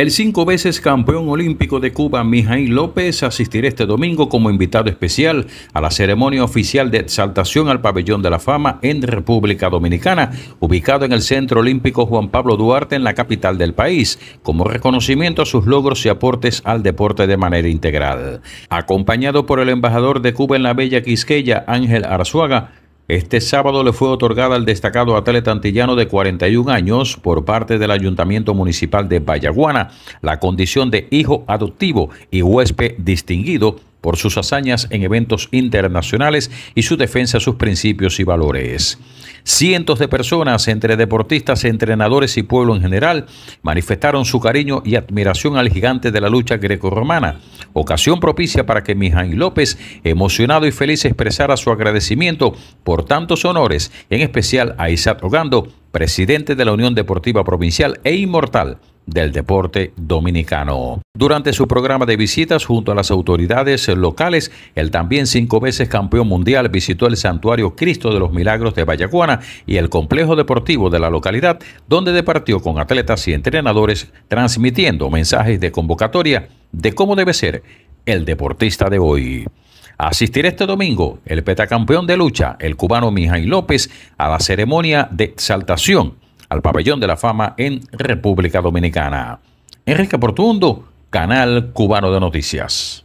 El cinco veces campeón olímpico de Cuba, Mijaí López, asistirá este domingo como invitado especial a la ceremonia oficial de exaltación al Pabellón de la Fama en República Dominicana, ubicado en el Centro Olímpico Juan Pablo Duarte en la capital del país, como reconocimiento a sus logros y aportes al deporte de manera integral. Acompañado por el embajador de Cuba en la Bella Quisqueya, Ángel Arzuaga, este sábado le fue otorgada al destacado atleta antillano de 41 años por parte del Ayuntamiento Municipal de Bayaguana la condición de hijo adoptivo y huésped distinguido por sus hazañas en eventos internacionales y su defensa de sus principios y valores. Cientos de personas, entre deportistas, entrenadores y pueblo en general, manifestaron su cariño y admiración al gigante de la lucha grecorromana, ocasión propicia para que Mijaín López, emocionado y feliz, expresara su agradecimiento por tantos honores, en especial a Isaac rogando presidente de la Unión Deportiva Provincial e Inmortal del deporte dominicano. Durante su programa de visitas junto a las autoridades locales, el también cinco veces campeón mundial visitó el santuario Cristo de los Milagros de Vallaguana y el complejo deportivo de la localidad, donde departió con atletas y entrenadores transmitiendo mensajes de convocatoria de cómo debe ser el deportista de hoy. Asistirá este domingo el petacampeón de lucha, el cubano Mijay López, a la ceremonia de exaltación al pabellón de la fama en República Dominicana. Enrique Portundo, Canal Cubano de Noticias.